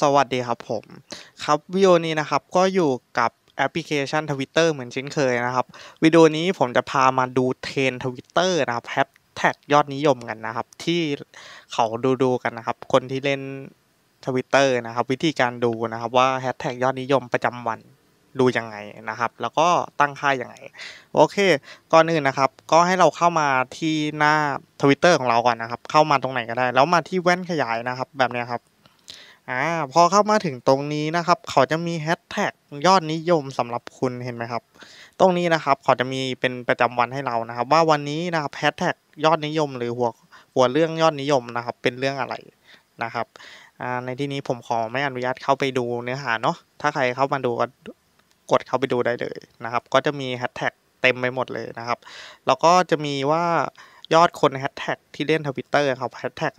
สวัสดีครับผม ครับวิดีโอนี้นะครับก็อยู่กับแอปพลิเคชันทวิตเตอร์เหมือนเช่นเคยนะครับวิดีโอนี้ผมจะพามาดูเทรนทวิตเตอร์นะครับแฮชแท็กยอดนิยมกันนะครับ ที่เขาดูดูกันนะครับ คนที่เล่นทวิตเตอร์นะครับ วิธีการดูนะครับว่าแฮชแท็กยอดนิยมประจำวันดูยังไงนะครับ แล้วก็ตั้งค่ายังไงโอเคก่อนอื่นนะครับก็ให้เราเข้ามาที่หน้าทวิตเตอร์ของเราก่อนนะครับ เข้ามาตรงไหนก็ได้ แล้วมาที่แว่นขยายนะครับแบบนี้ครับ่าพอเข้ามาถึงตรงนี้นะครับเขาจะมีแฮชแท็กยอดนิยมสำหรับคุณเห็นไหมครับ ตรงนี้นะครับเขาจะมีเป็นประจำวันให้เรานะครับ ว่าวันนี้นะครับแฮชแท็กยอดนิยมหรือหัวหัวเรื่องยอดนิยมนะครับเป็นเรื่องอะไรนะครับอ่าในที่นี้ผมขอไม่อนุญาตเข้าไปดูเนื้อหาเนาะถ้าใครเข้ามาดูก็กดเข้าไปดูได้เลยนะครับ ก็จะมีแฮชแท็กเต็มไปหมดเลยนะครับแล้วก็จะมีว่ายอดคนแฮชแท็กที่เล่นทวิตเตอร์ครับแฮชแท็ก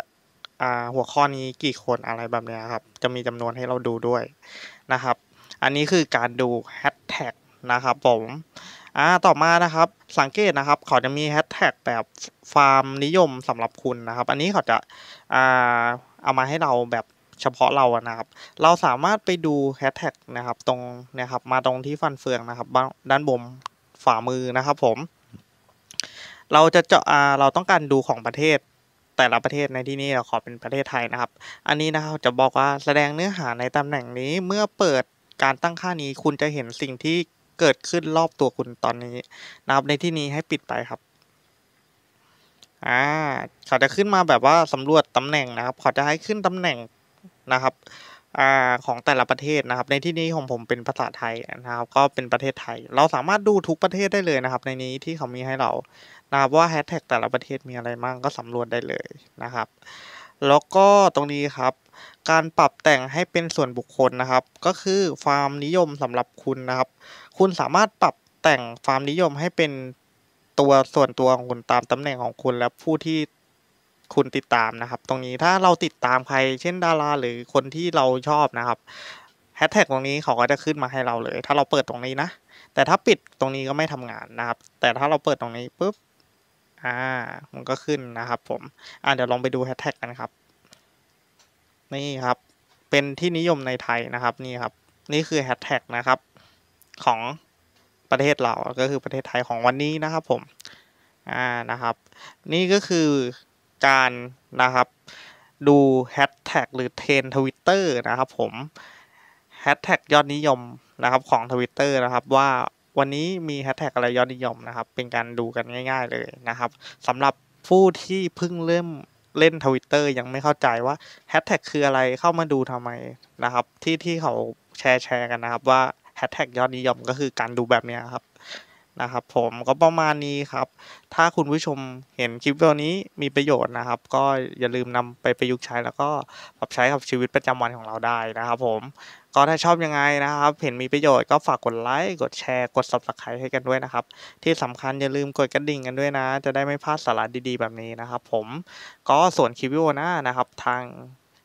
หัวข้อนี้กี่คนอะไรแบบนี้ครับ จะมีจำนวนให้เราดูด้วยนะครับ อันนี้คือการดูแฮชแท็กนะครับ ผมอ่าต่อมานะครับ สังเกตนะครับเขาจะมีแฮชแท็กแบบ ฟาร์มนิยมสำหรับคุณนะครับ อันนี้เขาจะอ่าเอามาให้เราแบบเฉพาะเรานะครับ เราสามารถไปดูแฮชแท็กนะครับตรงนะครับมาตรงที่ฟันเฟืองนะครับ ด้านบนฝ่ามือนะครับผม เราจะเจาะเราต้องการดูของประเทศแต่ละประเทศในที่นี้เราขอเป็นประเทศไทยนะครับ อันนี้นะครับจะบอกว่าแสดงเนื้อหาในตำแหน่งนี้เมื่อเปิดการตั้งค่านี้ คุณจะเห็นสิ่งที่เกิดขึ้นรอบตัวคุณตอนนี้ นะครับในที่นี้ให้ปิดไปครับอ่าเขาจะขึ้นมาแบบว่าสำรวจตำแหน่งนะครับเขาจะให้ขึ้นตำแหน่งนะครับอของแต่ละประเทศนะครับ ในที่นี้ของผมเป็นภาษาไทยนะครับ ก็เป็นประเทศไทย เราสามารถดูทุกประเทศได้เลยนะครับ ในนี้ที่เขามีให้เรานะครับว่าแฮชแท็กแต่ละประเทศมีอะไรบ้างก็สำรวจได้เลยนะครับ แล้วก็ตรงนี้ครับ การปรับแต่งให้เป็นส่วนบุคคลนะครับ ก็คือความนิยมสำหรับคุณนะครับ คุณสามารถปรับแต่งความนิยมให้เป็นตัวส่วนตัวของคุณตามตำแหน่งของคุณและผู้ที่คุณติดตามนะครับ ตรงนี้ถ้าเราติดตามใคร เช่นดารา หรือคนที่เราชอบนะครับแฮชแท็กตรงนี้เขาก็จะขึ้นมาให้เราเลยถ้าเราเปิดตรงนี้นะ แต่ถ้าปิดตรงนี้ก็ไม่ทำงานนะครับ แต่ถ้าเราเปิดตรงนี้ปุ๊บอ่ามันก็ขึ้นนะครับ ผมอ่าเดี๋ยวลองไปดูแฮชแท็กกันครับนี่ครับเป็นที่นิยมในไทยนะครับนี่ครับนี่คือแฮชแท็กนะครับ ของประเทศเราก็คือประเทศไทยของวันนี้นะครับผมอ่านะครับ นี่ก็คือการนะครับดูแฮชแท็กหรือ เทรนทวิตเตอร์นะครับ ผมแฮชแท็กยอดนิยมนะครับของทวิตเตอร์นะครับ ว่าวันนี้มีแฮชแท็กอะไรยอดนิยมนะครับ เป็นการดูกันง่าย ๆ เลยนะครับสำหรับผู้ที่เพิ่งเริ่มเล่นทวิตเตอร์ยังไม่เข้าใจว่าแฮชแท็กคืออะไรเข้ามาดูทำไมนะครับ ที่ที่เขาแชร์แชร์กันนะครับว่าแฮชแท็กยอดนิยมก็คือการดูแบบนี้ครับนะครับผมก็ประมาณนี้ครับ ถ้าคุณผู้ชมเห็นคลิปตัวนี้มีประโยชน์นะครับ ก็อย่าลืมนำไปประยุกต์ใช้แล้วก็ปรับใช้กับชีวิตประจำวันของเราได้นะครับผมก็ถ้าชอบยังไงนะครับ เห็นมีประโยชน์ก็ฝากกดไลค์กดแชร์กด s u b สไครต์ให้กันด้วยนะครับ ที่สำคัญอย่าลืมกดกระดิ่งกันด้วยนะ จะได้ไม่พลาดสาระดีๆ แบบนี้นะครับ ผมก็ส่วนคลิปวิดีโอหน้านะครับ ทาง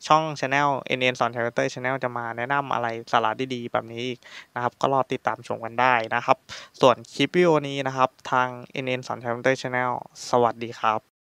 ช่อง c h a n e l NN สอน Character Channel จะมาแนะนำอะไรสาระดี ๆ แบบนี้อีกนะครับ ก็รอติดตามชมกันได้นะครับ ส่วนคลิปวิดีโอนี้นะครับ ทาง NN สอน Character Channel สวัสดีครับ